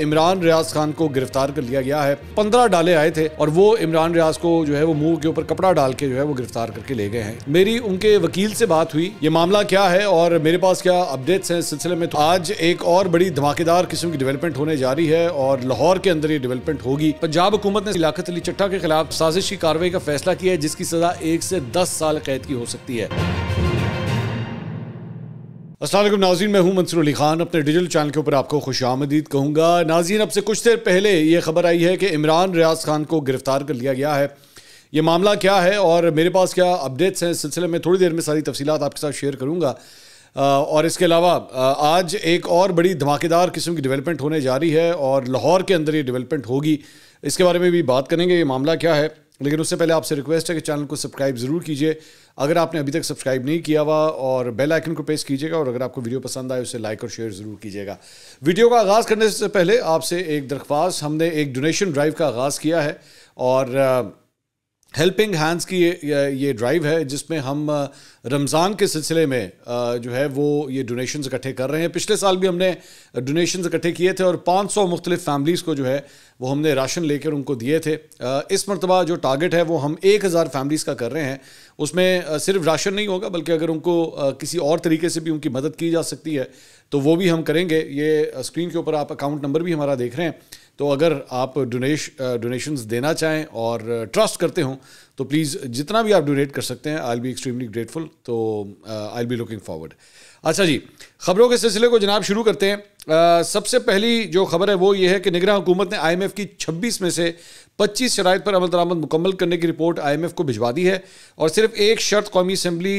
इमरान रियाज खान को गिरफ्तार कर लिया गया है पंद्रह डाले आए थे और वो इमरान रियाज को जो है वो मुंह के ऊपर कपड़ा डाल के जो है वो गिरफ्तार करके ले गए हैं मेरी उनके वकील से बात हुई ये मामला क्या है और मेरे पास क्या अपडेट्स हैं इस सिलसिले में तो आज एक और बड़ी धमाकेदार किस्म की डेवलपमेंट होने जा रही है और लाहौर के अंदर ये डेवलपमेंट होगी पंजाब हुकूमत ने लियात अली चट्टा के खिलाफ साजिश की कार्रवाई का फैसला किया है जिसकी सजा एक से दस साल कैद की हो सकती है असलम नाजीन मैं हूं मंसूर अली खान अपने डिजिटल चैनल के ऊपर आपको खुश आमदीद कहूँगा नाजीन अब से कुछ देर पहले ये खबर आई है कि इमरान रियाज खान को गिरफ़्तार कर लिया गया है ये मामला क्या है और मेरे पास क्या अपडेट्स हैं इस सिलसिले में थोड़ी देर में सारी तफसी आपके साथ शेयर करूँगा और इसके अलावा आज एक और बड़ी धमाकेदार किस्म की डिवेलपमेंट होने जा रही है और लाहौर के अंदर ये डिवेलपमेंट होगी इसके बारे में भी बात करेंगे ये मामला क्या है लेकिन उससे पहले आपसे रिक्वेस्ट है कि चैनल को सब्सक्राइब ज़रूर कीजिए अगर आपने अभी तक सब्सक्राइब नहीं किया हुआ और बेल आइकन को प्रेस कीजिएगा और अगर आपको वीडियो पसंद आए उसे लाइक और शेयर ज़रूर कीजिएगा वीडियो का आगाज़ करने से पहले आपसे एक दरख्वास्त हमने एक डोनेशन ड्राइव का आगाज़ किया है और हेल्पिंग हैंड्स की ये, ये ड्राइव है जिसमें हम रमज़ान के सिलसिले में जो है वो ये डोनेशन इकट्ठे कर रहे हैं पिछले साल भी हमने डोनेशन इकट्ठे किए थे और 500 सौ मुख्तलिफ़ फैमिलीज़ को जो है वो हमने राशन लेकर उनको दिए थे इस मरतबा जो टारगेट है वो हम एक हज़ार फैमिलीज़ का कर रहे हैं उसमें सिर्फ राशन नहीं होगा बल्कि अगर उनको किसी और तरीके से भी उनकी मदद की जा सकती है तो वो भी हम करेंगे ये स्क्रीन के ऊपर आप अकाउंट नंबर भी हमारा देख रहे हैं तो अगर आप डोनेश डोनेशंस uh, देना चाहें और ट्रस्ट uh, करते हों तो प्लीज़ जितना भी आप डोनेट कर सकते हैं आई बी एक्सट्रीमली ग्रेटफुल तो आई बी लुकिंग फॉरवर्ड अच्छा जी खबरों के सिलसिले को जनाब शुरू करते हैं आ, uh, सबसे पहली जो खबर है वो ये है कि निगरान हुकूमत ने आई एम एफ की छब्बीस में से पच्चीस शराइ पर अमल दरामद मुकम्मल करने की रिपोर्ट आई एम एफ को भिजवा दी है और सिर्फ एक शर्त कौमी असम्बली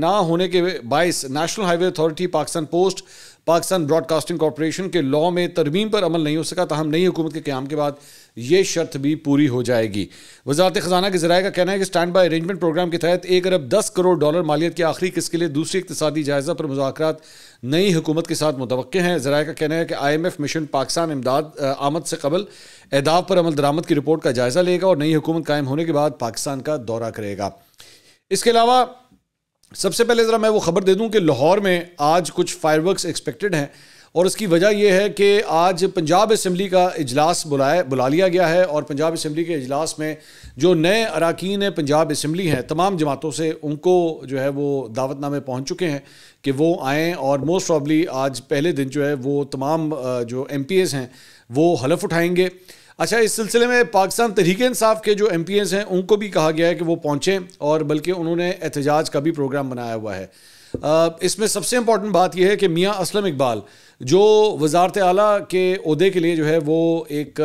ना होने के बायस national highway authority Pakistan post Pakistan broadcasting corporation के लॉ में तरमीम पर अमल नहीं हो सका तहम नई हुकूमत के क्याम के बाद यह शर्त भी पूरी हो जाएगी वजारत खजाना के जराये का कहना है कि स्टैंड बाई अरेंजमेंट प्रोग्राम के तहत एक अरब दस करोड़ डॉलर मालियत की आखिरी किस्त के लिए दूसरी इकतदी जायजा पर मुजाकर नई हुकूमत के साथ मुतव हैं जराये का कहना है कि I M F mission Pakistan इमदाद आमद से कबल एहदाफ पर अमल दरामद की रिपोर्ट का जायजा लेगा और नई हुकूमत कायम होने के बाद पाकिस्तान का दौरा करेगा इसके अलावा सबसे पहले ज़रा मैं वो खबर दे दूं कि लाहौर में आज कुछ फायरवर्क्स एक्सपेक्टेड हैं और उसकी वजह यह है कि आज पंजाब इसम्बली का इजलास बुलाया बुला लिया गया है और पंजाब इसम्बली के अजलास में जो नए अरकान पंजाब इसम्बली हैं तमाम जमातों से उनको जो है वो दावतनामे पहुँच चुके हैं कि वो आएँ और मोस्ट प्रॉबली आज पहले दिन जो है वो तमाम जो एम पी एज़ हैं वो हलफ उठाएंगे अच्छा इस सिलसिले में पाकिस्तान तहरीक इंसाफ के जो एम हैं उनको भी कहा गया है कि वो पहुँचें और बल्कि उन्होंने एहतजाज का भी प्रोग्राम बनाया हुआ है इसमें सबसे इम्पॉर्टेंट बात यह है कि मियाँ असलम इकबाल जो वजारत अली के अहदे के लिए जो है वो एक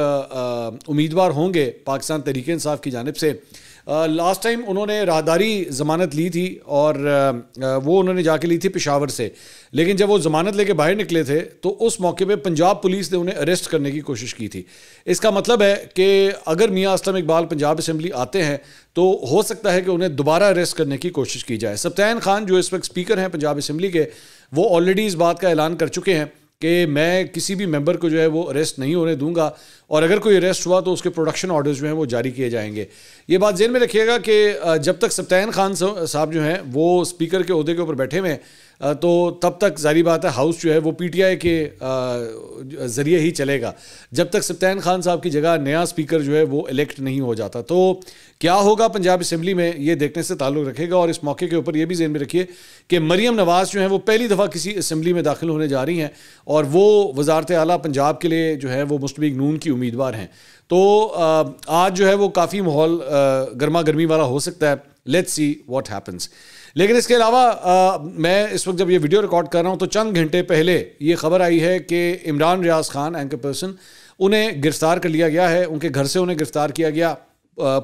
उम्मीदवार होंगे पाकिस्तान तहरीक इंसाफ की जानब से लास्ट टाइम उन्होंने राहदारी ज़मानत ली थी और वो उन्होंने जाके ली थी पिशावर से लेकिन जब वो ज़मानत लेके बाहर निकले थे तो उस मौके पे पंजाब पुलिस ने उन्हें अरेस्ट करने की कोशिश की थी इसका मतलब है कि अगर मियाँ असलम इकबाल पंजाब असम्बली आते हैं तो हो सकता है कि उन्हें दोबारा अरेस्ट करने की कोशिश की जाए सप्तान खान जो इस वक्त स्पीकर हैं पंजाब असम्बली के वो ऑलरेडी इस बात का ऐलान कर चुके हैं कि मैं किसी भी मेंबर को जो है वो अरेस्ट नहीं होने दूंगा और अगर कोई अरेस्ट हुआ तो उसके प्रोडक्शन ऑर्डर्स जो हैं वो जारी किए जाएंगे ये बात जेन में रखिएगा कि जब तक सप्तान खान साहब जो हैं वो स्पीकर के अहदे के ऊपर बैठे हुए हैं तो तब तक जारी बात है हाउस जो है वो पीटीआई के ज़रिए ही चलेगा जब तक सप्तान खान साहब की जगह नया स्पीकर जो है वो इलेक्ट नहीं हो जाता तो क्या होगा पंजाब असम्बली में ये देखने से ताल्लुक़ रखेगा और इस मौके के ऊपर ये भी जेन में रखिए कि मरियम नवाज़ जो है वो पहली दफ़ा किसी असम्बली में दाखिल होने जा रही हैं और वो वजारत अली पंजाब के लिए जो है वो मुस्तबिक नून की उम्मीदवार हैं तो आज जो है वो काफ़ी माहौल गर्मा गर्मी वाला हो सकता है लेट्स सी वॉट हैपन्स लेकिन इसके अलावा मैं इस वक्त जब ये वीडियो रिकॉर्ड कर रहा हूँ तो चंद घंटे पहले ये खबर आई है कि इमरान रियाज खान एंकर पर्सन उन्हें गिरफ़्तार कर लिया गया है उनके घर से उन्हें गिरफ़्तार किया गया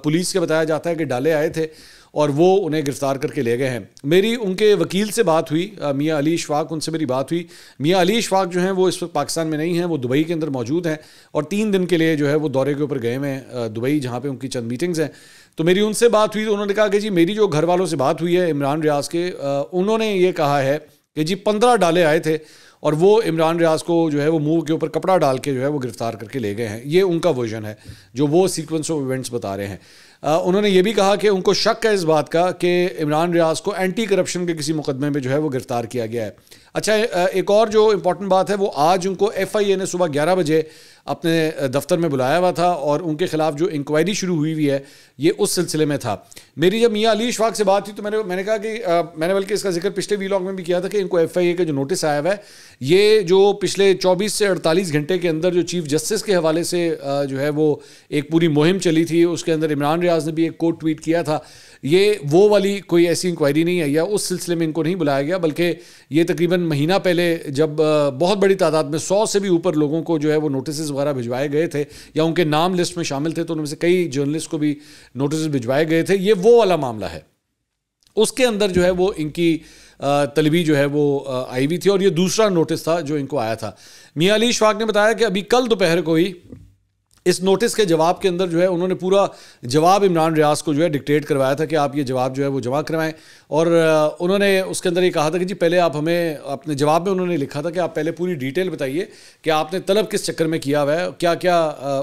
पुलिस के बताया जाता है कि डाले आए थे और वो उन्हें गिरफ़्तार करके ले गए हैं मेरी उनके वकील से बात हुई मियाँ अली इशफाक उनसे मेरी बात हुई मियाँ अली इशफाक जो हैं वो इस वक्त पाकिस्तान में नहीं हैं वो दुबई के अंदर मौजूद हैं और तीन दिन के लिए जो है वो दौरे के ऊपर गए हुए हैं दुबई जहाँ पर उनकी चंद मीटिंग्स हैं तो मेरी उनसे बात हुई तो उन्होंने कहा कि जी मेरी जो घर वालों से बात हुई है इमरान रियाज के उन्होंने ये कहा है कि जी पंद्रह डाले आए थे और वो इमरान रियाज को जो है वो मुंह के ऊपर कपड़ा डाल के जो है वो गिरफ्तार करके ले गए हैं ये उनका वर्जन है जो वो सीक्वेंस ऑफ इवेंट्स बता रहे हैं उन्होंने ये भी कहा कि उनको शक है इस बात का कि इमरान रियाज को एंटी करप्शन के किसी मुकदमे में जो है वो गिरफ़्तार किया गया है अच्छा एक और जो इम्पोर्टेंट बात है वो आज उनको एफ आई ए ने सुबह ग्यारह बजे अपने दफ्तर में बुलाया हुआ था और उनके खिलाफ जो इंक्वायरी शुरू हुई हुई है ये उस सिलसिले में था मेरी जब मियाँ अली इशफाक से बात हुई तो मैंने मैंने कहा कि आ, मैंने बल्कि इसका जिक्र पिछले वीलॉग में भी किया था कि इनको एफ आई ए का जो नोटिस आया हुआ है ये जो पिछले चौबीस से अड़तालीस घंटे के अंदर जो चीफ जस्टिस के हवाले से आ, जो है वो एक पूरी मुहिम चली थी उसके अंदर इमरान रियाज ने भी एक कोट ट्वीट किया था ये वो वाली कोई ऐसी इंक्वायरी नहीं आई है उस सिलसिले में इनको नहीं बुलाया गया बल्कि ये तकरीबन महीना पहले जब बहुत बड़ी तादाद में सौ से भी ऊपर लोगों को जो है वो नोटिस वगैरह भिजवाए गए थे या उनके नाम लिस्ट में शामिल थे तो उनमें से कई जर्नलिस्ट को भी नोटिस भिजवाए गए थे ये वो वाला मामला है उसके अंदर जो है वो इनकी तलबी जो है वो आई हुई थी और ये दूसरा नोटिस था जो इनको आया था मियाँ अली शवाक ने बताया कि अभी कल दोपहर को ही इस नोटिस के जवाब के अंदर जो है उन्होंने पूरा जवाब इमरान रियाज को जो है डिक्टेट करवाया था कि आप ये जवाब जो है वो जमा करवाएं और उन्होंने उसके अंदर ये कहा था कि जी पहले आप हमें अपने जवाब में उन्होंने लिखा था कि आप पहले पूरी डिटेल बताइए कि आपने तलब किस चक्कर में किया हुआ है क्या क्या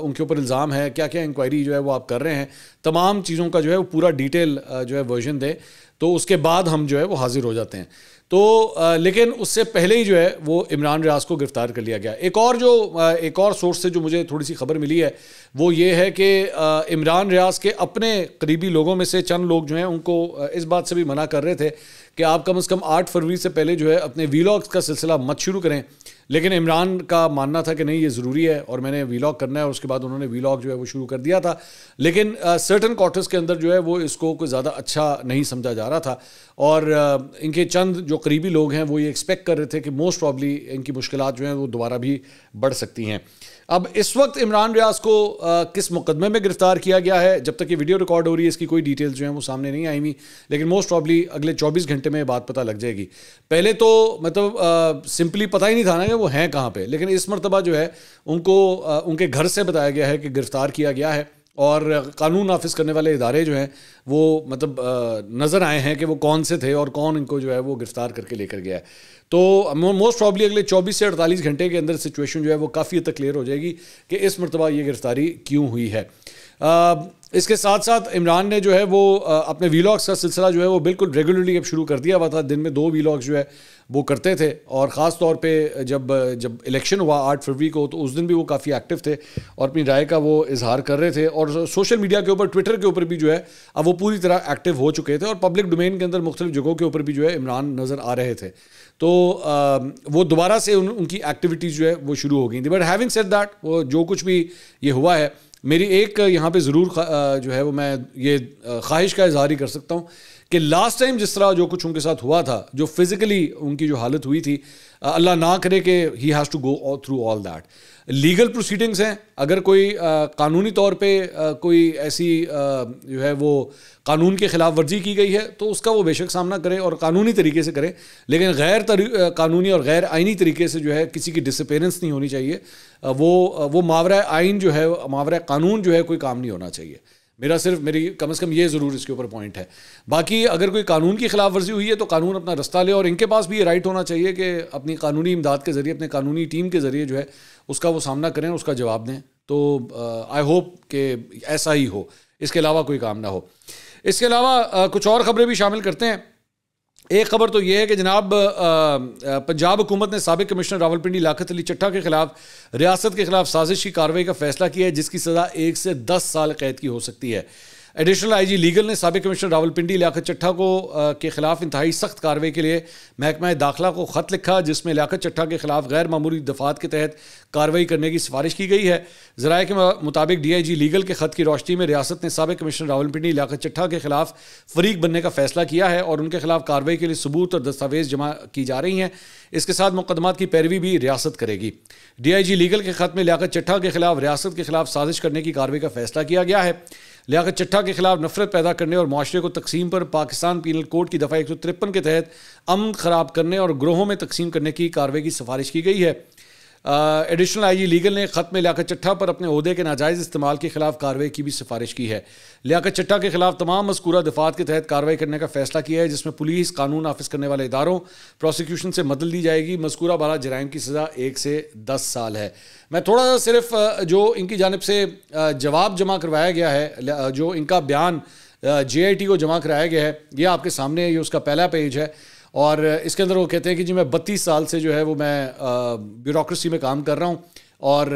उनके ऊपर इल्ज़ाम है क्या क्या इंक्वायरी जो है वो आप कर रहे हैं तमाम चीज़ों का जो है वो पूरा डिटेल जो है वर्जन दें तो उसके बाद हम जो है वो हाज़िर हो जाते हैं तो आ, लेकिन उससे पहले ही जो है वो इमरान रियाज को गिरफ़्तार कर लिया गया एक और जो आ, एक और सोर्स से जो मुझे थोड़ी सी खबर मिली है वो ये है कि इमरान रियाज के अपने करीबी लोगों में से चंद लोग जो हैं उनको इस बात से भी मना कर रहे थे कि आप कम अज़ कम आठ फरवरी से पहले जो है अपने वीलॉग्स का सिलसिला मत शुरू करें लेकिन इमरान का मानना था कि नहीं ये ज़रूरी है और मैंने वीलॉग करना है और उसके बाद उन्होंने वीलॉग जो है वो शुरू कर दिया था लेकिन सर्टन क्वार्टर्स के अंदर जो है वो इसको कोई ज़्यादा अच्छा नहीं समझा जा रहा था और इनके चंद जो करीबी लोग हैं वो ये एक्सपेक्ट कर रहे थे कि मोस्ट प्रॉबली इनकी मुश्किल जो हैं वो दोबारा भी बढ़ सकती हैं अब इस वक्त इमरान रियाज को आ, किस मुकदमे में गिरफ्तार किया गया है जब तक ये वीडियो रिकॉर्ड हो रही है इसकी कोई डिटेल्स जो है वो सामने नहीं आई हुई लेकिन मोस्ट प्रॉबली अगले 24 घंटे में बात पता लग जाएगी पहले तो मतलब सिंपली पता ही नहीं था ना हैं वो हैं कहाँ पे लेकिन इस मरतबा जो है उनको उनके घर से बताया गया है कि गिरफ़्तार किया गया है और कानून नाफिज करने वाले इदारे जो हैं वो मतलब नज़र आए हैं कि वो कौन से थे और कौन इनको जो है वो गिरफ़्तार करके लेकर गया है तो मोस्ट प्रॉब्ली अगले 24 से 48 घंटे के अंदर सिचुएशन जो है वो काफ़ी हद तक क्लियर हो जाएगी कि इस मरतबा ये गिरफ़्तारी क्यों हुई है इसके साथ साथ इमरान ने जो है वो अपने वीलॉग्स का सिलसिला जो है वो बिल्कुल रेगुलरली अब शुरू कर दिया हुआ था दिन में दो वीलॉग्स जो है वो करते थे और ख़ास तौर पे जब जब इलेक्शन हुआ आठ फरवरी को तो उस दिन भी वो काफ़ी एक्टिव थे और अपनी राय का वो इजहार कर रहे थे और सोशल मीडिया के ऊपर ट्विटर के ऊपर भी जो है अब वो पूरी तरह एक्टिव हो चुके थे और पब्लिक डोमेन के अंदर मुख्तलिफ जगहों के ऊपर भी जो है इमरान नज़र आ रहे थे तो आ, वो दोबारा से उन, उनकी एक्टिविटीज़ जो है वो शुरू हो गई थी बट हैविंग सेट दैट वो जो कुछ भी ये हुआ है मेरी एक यहाँ पे ज़रूर जो है वो मैं ये ख्वाहिश का इजहार ही कर सकता हूँ कि लास्ट टाइम जिस तरह जो कुछ उनके साथ हुआ था जो फिज़िकली उनकी जो हालत हुई थी अल्लाह ना करे कि he has to go through all that legal proceedings हैं अगर कोई आ, कानूनी तौर पे आ, कोई ऐसी आ, जो है वो कानून के ख़िलाफ़ वर्जी की गई है तो उसका वो बेशक सामना करें और कानूनी तरीके से करें लेकिन गैर कानूनी और गैर आइनी तरीके से जो है किसी की डिसपेरेंस नहीं होनी चाहिए वो वो मावरा आइन जो है मावरा कानून जो है कोई काम नहीं होना चाहिए मेरा सिर्फ मेरी कम से कम ये ज़रूर इसके ऊपर पॉइंट है बाकी अगर कोई कानून की खिलाफ वर्जी हुई है तो कानून अपना रास्ता ले और इनके पास भी ये राइट होना चाहिए कि अपनी कानूनी इमदाद के ज़रिए अपने कानूनी टीम के ज़रिए जो है उसका वो सामना करें उसका जवाब दें तो आई होप कि ऐसा ही हो इसके अलावा कोई काम ना हो इसके अलावा कुछ और ख़बरें भी शामिल करते हैं एक खबर तो यह है कि जनाब पंजाब हुकूमत ने सबक कमिश्नर रावलपिंडी लाखत अली चट्टा के खिलाफ रियासत के खिलाफ साजिश की कार्रवाई का फैसला किया है जिसकी सज़ा एक से दस साल कैद की हो सकती है एडिशनल आईजी लीगल ने सबक कमिश्नर रावलपिंडी लियाकत चट्ठा को आ, के खिलाफ इंतहाई सख्त कार्रवाई के लिए महकमा दाखिला को ख़त लिखा जिसमें लियाकत चट्ठा के खिलाफ गैर मामूली दफात के तहत कार्रवाई करने की सिफारिश की गई है ज़राए के मुताबिक डी आई जी लीगल के ख़त की रोशनी में रियासत ने सबक कमिश्नर रावलपिंडी लियाकत चट्ठा के खिलाफ फरीक बनने का फैसला किया है और उनके खिलाफ कार्रवाई के लिए सबूत और दस्तावेज जमा की जा रही हैं इसके साथ मुकदमा की पैरवी भी रियासत करेगी डी आई जी लीगल के ख़त में लियाकत चट्ठा के खिलाफ रियासत के खिलाफ साजिश करने की कार्रवाई का फैसला किया गया है लिहाजा चट्ठा के खिलाफ नफरत पैदा करने और माशरे को तकसीम पर पाकिस्तान पीनल कोड की दफ़ा एक सौ तिरपन के तहत अमन ख़राब करने और ग्रोहों में तकसीम करने की कार्रवाई की सिफारिश की गई है एडिशनल आई जी लीगल ने ख़त में लियाकत चट्ठा पर अपने अहदे के नाजायज़ इस्तेमाल के खिलाफ कार्रवाई की भी सिफारिश की है लियाकत चट्ठा के खिलाफ तमाम मस्कूरा दफात के तहत कार्रवाई करने का फैसला किया है जिसमें पुलिस कानून नाफिज करने वाले इदारों प्रोसिक्यूशन से मदद दी जाएगी मस्कूरा बारा जराइम की सज़ा एक से दस साल है मैं थोड़ा सा सिर्फ जो इनकी जानब से जवाब जमा करवाया गया है जो इनका बयान जे आई टी को जमा कराया गया है ये आपके सामने ये उसका पहला पेज है और इसके अंदर वो कहते हैं कि जी मैं बत्तीस साल से जो है वो मैं ब्यूरोसी में काम कर रहा हूँ और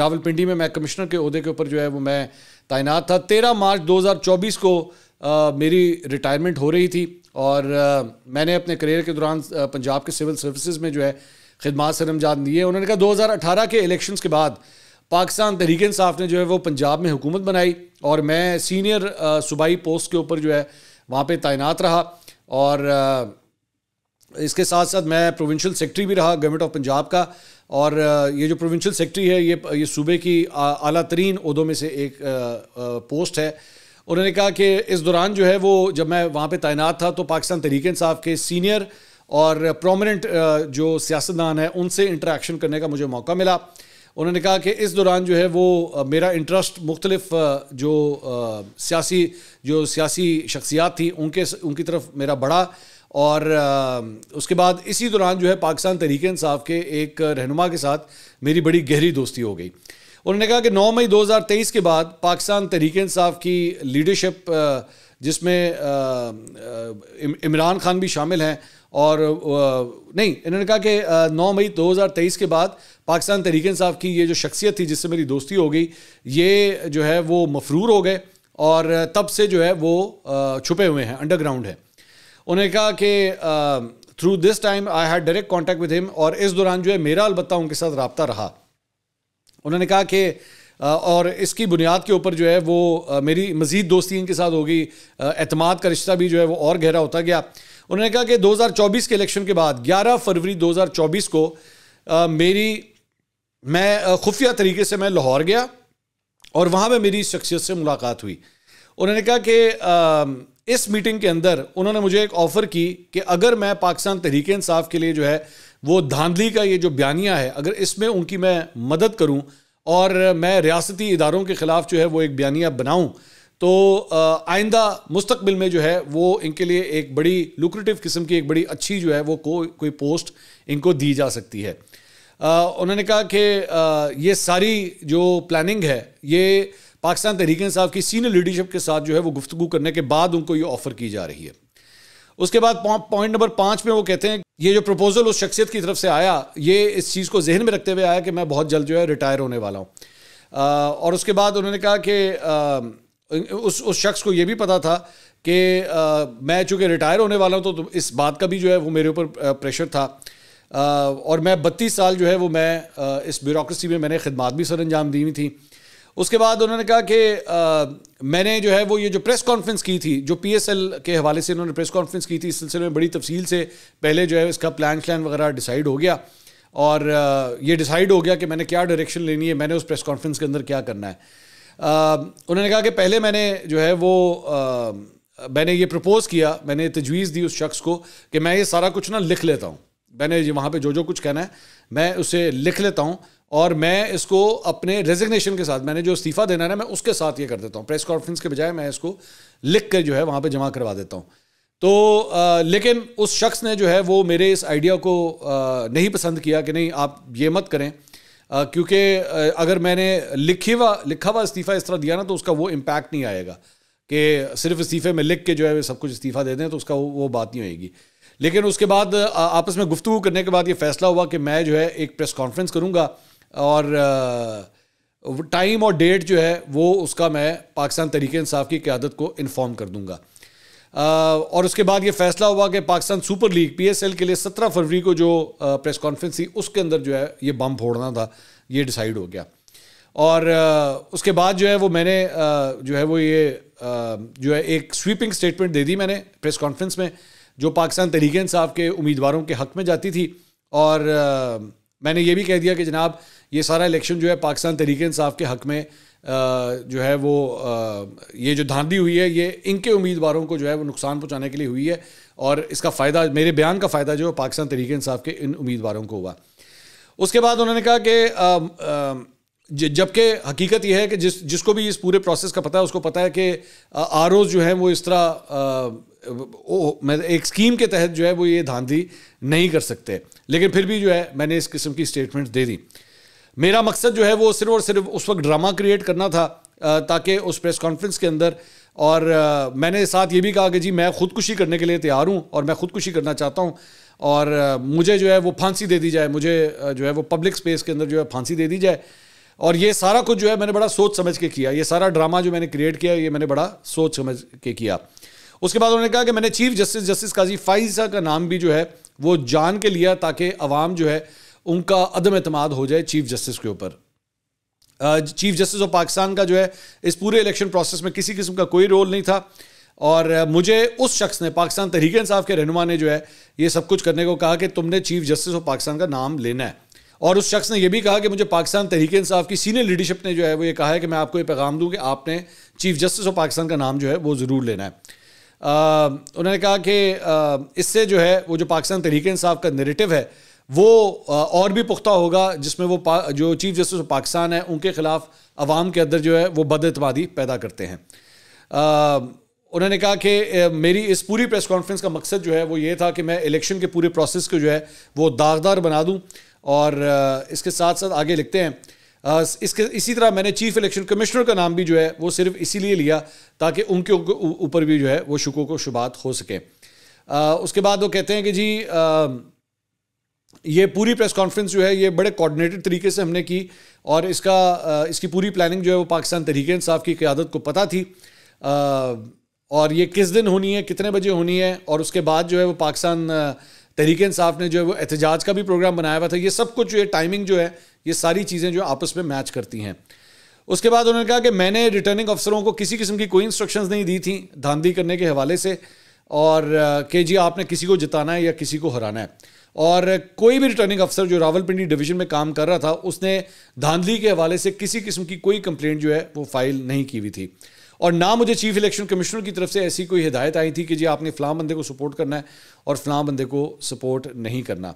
रावलपिंडी में मैं कमिश्नर के अहदे के ऊपर जो है वो मैं तैनात था तेरह मार्च चौबीस को आ, मेरी रिटायरमेंट हो रही थी और आ, मैंने अपने करियर के दौरान पंजाब के सिविल सर्विसेज में जो है खदमात सर रमजान दिए उन्होंने कहा 2018 के इलेक्शंस के बाद पाकिस्तान तहरीक इंसाफ ने जो है वो पंजाब में हुकूमत बनाई और मैं सीनियर सूबाई पोस्ट के ऊपर जो है वहाँ पर तैनात रहा और आ, इसके साथ साथ मैं प्रोविंशियल सेक्रेटरी भी रहा गवर्नमेंट ऑफ पंजाब का और ये जो प्रोविंशियल सेक्रेटरी है ये ये सूबे की अला तरीन उहदों में से एक पोस्ट है उन्होंने कहा कि इस दौरान जो है वो जब मैं वहाँ पे तैनात था तो पाकिस्तान तरीक इंसाफ के सीनियर और प्रोमिनेंट जो सियासतदान है उनसे इंटरेक्शन करने का मुझे मौका मिला उन्होंने कहा कि इस दौरान जो है वो मेरा इंटरेस्ट मुख्तलिफ जो सियासी जो सियासी शख्सियात थी उनके उनकी तरफ मेरा बढ़ा और उसके बाद इसी दौरान जो है पाकिस्तान तहरीक इंसाफ के एक रहनुमा के साथ मेरी बड़ी गहरी दोस्ती हो गई उन्होंने कहा कि 9 मई 2023 के बाद पाकिस्तान तहरीक इंसाफ की लीडरशिप जिसमें इमरान खान भी शामिल हैं और नहीं इन्होंने कहा कि 9 मई 2023 के बाद पाकिस्तान तहरीक इंसाफ की ये जो शख्सियत थी जिससे मेरी दोस्ती हो गई ये जो है वो मफरूर हो गए और तब से जो है वो छुपे हुए हैं अंडरग्राउंड है उन्होंने कहा कि through this time I had direct contact with him और इस दौरान जो है मेरा अलबत् उनके साथ रबता रहा उन्होंने कहा कि और इसकी बुनियाद के ऊपर जो है वो मेरी मज़ीद दोस्ती इनके साथ होगी अतमाद का रिश्ता भी जो है वो और गहरा होता गया उन्होंने कहा कि 2024 के इलेक्शन के बाद 11 फरवरी 2024 को आ, मेरी मैं खुफिया तरीके से मैं लाहौर गया और वहाँ पर मेरी शख्सियत से मुलाकात हुई उन्होंने कहा कि इस मीटिंग के अंदर उन्होंने मुझे एक ऑफर की कि अगर मैं पाकिस्तान तहरीक इंसाफ के लिए जो है वो धांधली का ये जो बयानिया है अगर इसमें उनकी मैं मदद करूं और मैं रियासती इदारों के ख़िलाफ़ जो है वो एक बयानिया बनाऊं तो आइंदा मुस्तबिल में जो है वो इनके लिए एक बड़ी लुक्रेटिव किस्म की एक बड़ी अच्छी जो है वो को, कोई पोस्ट इनको दी जा सकती है आ, उन्होंने कहा कि ये सारी जो प्लानिंग है ये पाकिस्तान तहरीक इंसाफ की सीनियर लीडरशिप के साथ जो है वो गुफ्तु करने के बाद उनको ये ऑफर की जा रही है उसके बाद पॉइंट नंबर पाँच में वो कहते हैं ये जो प्रपोजल उस शख्सियत की तरफ से आया ये इस चीज़ को जहन में रखते हुए आया कि मैं बहुत जल्द जो है रिटायर होने वाला हूँ और उसके बाद उन्होंने कहा कि उस उस शख्स को ये भी पता था कि मैं चूँकि रिटायर होने वाला हूँ तो, तो इस बात का भी जो है वो मेरे ऊपर प्रेशर था और मैं बत्तीस साल जो है वो मैं इस ब्यूरोसी में मैंने खदमात भी सर अंजाम दी हुई थी उसके बाद उन्होंने कहा कि मैंने जो है वो ये जो प्रेस कॉन्फ्रेंस की थी जो पी एस एल के हवाले से इन्होंने प्रेस कॉन्फ्रेंस की थी इस सिलसिले में बड़ी तफसील से पहले जो है इसका प्लान श्लान वगैरह डिसाइड हो गया और ये डिसाइड हो गया कि मैंने क्या डायरेक्शन लेनी है मैंने उस प्रेस कॉन्फ्रेंस के अंदर क्या करना है उन्होंने कहा कि पहले मैंने जो है वो मैंने ये प्रपोज़ किया मैंने तजवीज़ दी उस शख्स को कि मैं ये सारा कुछ ना लिख लेता हूँ मैंने वहाँ पर जो जो कुछ कहना है मैं उसे लिख लेता हूँ और मैं इसको अपने रेजिग्नेशन के साथ मैंने जो इस्तीफ़ा देना है मैं उसके साथ ये कर देता हूँ प्रेस कॉन्फ्रेंस के बजाय मैं इसको लिख कर जो है वहाँ पर जमा करवा देता हूँ तो आ, लेकिन उस शख्स ने जो है वो मेरे इस आइडिया को आ, नहीं पसंद किया कि नहीं आप ये मत करें क्योंकि अगर मैंने लिखी हुआ लिखा हुआ इस्तीफ़ा इस तरह दिया ना तो उसका वो इम्पैक्ट नहीं आएगा कि सिर्फ इस्तीफ़े में लिख के जो है सब कुछ इस्तीफ़ा दे दें तो उसका वो, वो बात नहीं होएगी लेकिन उसके बाद आपस में गुफ्तु करने के बाद ये फ़ैसला हुआ कि मैं जो है एक प्रेस कॉन्फ्रेंस करूँगा और टाइम और डेट जो है वो उसका मैं पाकिस्तान तरीके इंसाफ की क्यादत को इन्फॉर्म कर दूंगा और उसके बाद ये फैसला हुआ कि पाकिस्तान सुपर लीग पीएसएल के लिए 17 फरवरी को जो प्रेस कॉन्फ्रेंस थी उसके अंदर जो है ये बम फोड़ना था ये डिसाइड हो गया और उसके बाद जो है वो मैंने जो है वो ये जो है एक स्वीपिंग स्टेटमेंट दे दी मैंने प्रेस कॉन्फ्रेंस में जो पाकिस्तान तरीके इंसाफ के उम्मीदवारों के हक में जाती थी और मैंने ये भी कह दिया कि जनाब ये सारा इलेक्शन जो है पाकिस्तान तरीके इंसाफ के हक में जो है वो ये जो धांधली हुई है ये इनके उम्मीदवारों को जो है वो नुकसान पहुंचाने के लिए हुई है और इसका फ़ायदा मेरे बयान का फ़ायदा जो है पाकिस्तान तरीके इंसाफ के इन उम्मीदवारों को हुआ उसके बाद उन्होंने कहा कि जबकि हकीकत यह है कि जिस जिसको भी इस पूरे प्रोसेस का पता है उसको पता है कि आर जो है वो इस तरह मैं एक स्कीम के तहत जो है वो ये धांधली नहीं कर सकते लेकिन फिर भी जो है मैंने इस किस्म की स्टेटमेंट्स दे दी मेरा मकसद जो है वो सिर्फ और सिर्फ उस वक्त ड्रामा क्रिएट करना था ताकि उस प्रेस कॉन्फ्रेंस के अंदर और मैंने साथ ये भी कहा कि जी मैं खुदकुशी करने के लिए तैयार हूँ और मैं खुदकुशी करना चाहता हूँ और मुझे जो है वो फांसी दे दी जाए मुझे जो है वो पब्लिक स्पेस के अंदर जो है फांसी दे दी जाए और ये सारा कुछ जो है मैंने बड़ा सोच समझ के किया ये सारा ड्रामा जो मैंने क्रिएट किया ये मैंने बड़ा सोच समझ के किया उसके बाद उन्होंने कहा कि मैंने chief justice justice Qazi Faiza का नाम भी जो है वो जान के लिया ताकि अवाम जो है उनका अदम अतमाद हो जाए चीफ जस्टिस के ऊपर चीफ जस्टिस ऑफ पाकिस्तान का जो है इस पूरे इलेक्शन प्रोसेस में किसी किस्म का कोई रोल नहीं था और मुझे उस शख्स ने पाकिस्तान तहरीक इंसाफ के रहनुमा ने जो है ये सब कुछ करने को कहा कि तुमने चीफ जस्टिस ऑफ पाकिस्तान का नाम लेना है और उस शख्स ने यह भी कहा कि मुझे पाकिस्तान तहरीक इंसाफ की सीनियर लीडरशिप ने जो है वो ये कहा है कि मैं आपको ये पैगाम दूँ कि आपने चीफ जस्टिस ऑफ पाकिस्तान का नाम जो है वो ज़रूर लेना है आ, उन्होंने कहा कि इससे जो है वो जो पाकिस्तान तहरीक इंसाफ का नेरेटिव है वो और भी पुख्ता होगा जिसमें वो जो चीफ जस्टिस ऑफ पाकिस्तान है उनके ख़िलाफ़ आवाम के अंदर जो है वो बदतमादी पैदा करते हैं उन्होंने कहा कि मेरी इस पूरी प्रेस कॉन्फ्रेंस का मकसद जो है वो ये था कि मैं इलेक्शन के पूरे प्रोसेस को जो है वो दागदार बना दूं और इसके साथ साथ आगे लिखते हैं इसके इसी तरह मैंने चीफ़ इलेक्शन कमिश्नर का नाम भी जो है वो सिर्फ इसीलिए लिया ताकि उनके ऊपर भी जो है वो शकों को शुबात हो सके उसके बाद वो कहते हैं कि जी ये पूरी प्रेस कॉन्फ्रेंस जो है ये बड़े कोऑर्डिनेटेड तरीके से हमने की और इसका इसकी पूरी प्लानिंग जो है वो पाकिस्तान तहरीक इंसाफ की क्यादत को पता थी और ये किस दिन होनी है कितने बजे होनी है और उसके बाद जो है वो पाकिस्तान तहरीक इंसाफ ने जो है वो एहतजाज का भी प्रोग्राम बनाया हुआ था ये सब कुछ जो है टाइमिंग जो है ये सारी चीज़ें जो आपस में मैच करती हैं उसके बाद उन्होंने कहा कि मैंने रिटर्निंग अफसरों को किसी किस्म की कोई इंस्ट्रक्शंस नहीं दी थी धांधी करने के हवाले से और कि जी आपने किसी को जिताना है या किसी को हराना है और कोई भी रिटर्निंग अफसर जो रावलपिंडी डिवीजन में काम कर रहा था उसने धांधली के हवाले से किसी किस्म की कोई कंप्लेंट जो है वो फाइल नहीं की हुई थी और ना मुझे चीफ इलेक्शन कमिश्नर की तरफ से ऐसी कोई हिदायत आई थी कि जी आपने फ़लाँ बंदे को सपोर्ट करना है और फ़लाँ बंदे को सपोर्ट नहीं करना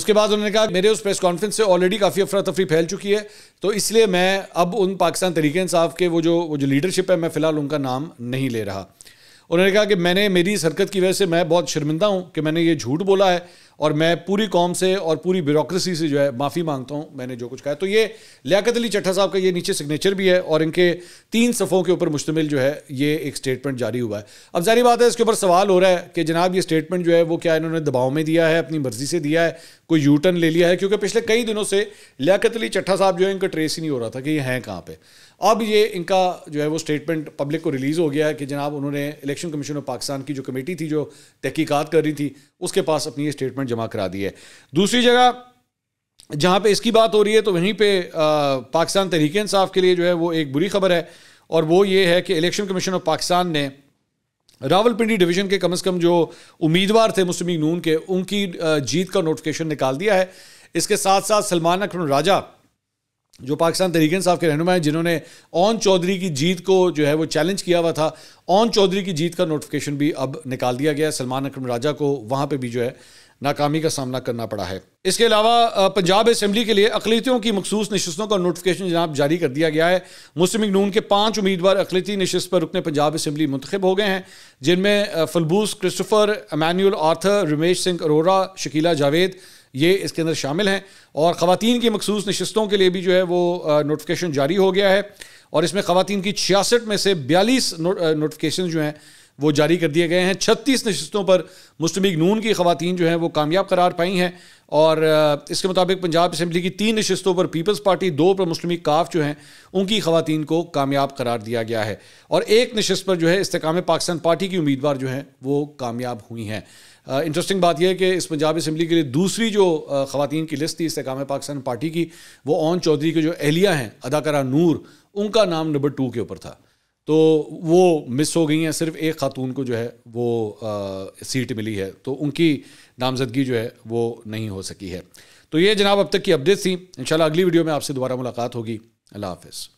उसके बाद उन्होंने कहा मेरे उस प्रेस कॉन्फ्रेंस से ऑलरेडी काफ़ी अफरा तफरी फैल चुकी है तो इसलिए मैं अब उन पाकिस्तान तरीके इंसाफ के वो जो वो जो लीडरशिप है मैं फ़िलहाल उनका नाम नहीं ले रहा उन्होंने कहा कि मैंने मेरी हरकत की वजह से मैं बहुत शर्मिंदा हूँ कि मैंने ये झूठ बोला है और मैं पूरी कौम से और पूरी ब्यूरोसी से जो है माफ़ी मांगता हूँ मैंने जो कुछ कहा तो ये लियाकत अली चट्ठा साहब का ये नीचे सिग्नेचर भी है और इनके तीन सफ़ों के ऊपर मुश्तमिल जो है ये एक स्टेटमेंट जारी हुआ है अब जारी बात है इसके ऊपर सवाल हो रहा है कि जनाब ये स्टेटमेंट जो है वो क्या इन्होंने दबाव में दिया है अपनी मर्ज़ी से दिया है कोई यू टर्न ले लिया है क्योंकि पिछले कई दिनों से लियाकत अली चट्ठा साहब जो है इनका ट्रेस ही नहीं हो रहा था कि ये हैं कहाँ पर अब ये इनका जो है वो स्टेटमेंट पब्लिक को रिलीज़ हो गया है कि जनाब उन्होंने इलेक्शन कमीशन ऑफ पाकिस्तान की जो कमेटी थी जो तहकीकत कर रही थी उसके पास अपनी ये स्टेटमेंट जमा करा दी है दूसरी जगह जहाँ पे इसकी बात हो रही है तो वहीं पे पाकिस्तान तहरीक इंसाफ के लिए जो है वो एक बुरी खबर है और वो ये है कि इलेक्शन कमीशन ऑफ पाकिस्तान ने रावलपिंडी डिवीज़न के कम अज़ कम जो उम्मीदवार थे मुस्लिम नून के उनकी जीत का नोटिफिकेशन निकाल दिया है इसके साथ साथ सलमान अकरम राजा जो पाकिस्तान तरीके साहब के रहनुमा हैं जिन्होंने ओन चौधरी की जीत को जो है वो चैलेंज किया हुआ था ओन चौधरी की जीत का नोटिफिकेशन भी अब निकाल दिया गया है सलमान अक्रम राजा को वहाँ पर भी जो है नाकामी का सामना करना पड़ा है इसके अलावा पंजाब असम्बली के लिए अकलीतियों की मखसूस नशस्तों का नोटिफिकेशन जनाब जारी कर दिया गया है मुस्लिम नून के पाँच उम्मीदवार अकलीती नशस्त पर रुकने पंजाब असम्बली मंतखब हो गए हैं जिनमें फलबूस Christopher Emmanuel Arthur Ramesh Singh Arora Shakila Javed ये इसके अंदर शामिल हैं और ख़वान की मखसूस नशस्तों के लिए भी जो है वो नोटिफिकेशन जारी हो गया है और इसमें ख़वान की छियासठ में से बयालीस नोटिफिकेशन जो हैं वो जारी कर दिए गए हैं छत्तीस नशस्तों पर मुस्लिम लीग नून की खातन जो हैं वो कामयाब करार पाई हैं और इसके मुताबिक पंजाब असम्बली की तीन नशस्तों पर पीपल्स पार्टी दो पर मुस्लिम लीग काफ जो हैं उनकी खवतिन को कामयाब करार दिया गया है और एक नशस्त पर जो है इसकाम पाकिस्तान पार्टी की उम्मीदवार जो हैं वो कामयाब हुई हैं इंटरेस्टिंग बात यह है कि इस पंजाब असम्बली के लिए दूसरी जो खवतान की लिस्ट थी इसकाम पाकिस्तान पार्टी की वो ओन चौधरी के जो एहलिया हैं अदाकारा नूर उनका नाम नंबर टू के ऊपर था तो वो मिस हो गई हैं सिर्फ एक खातून को जो है वो आ, सीट मिली है तो उनकी नामजदगी जो है वो नहीं हो सकी है तो ये जनाब अब तक की अपडेट थी इन अगली वीडियो में आपसे दोबारा मुलाकात होगी अल्लाह हाफिज़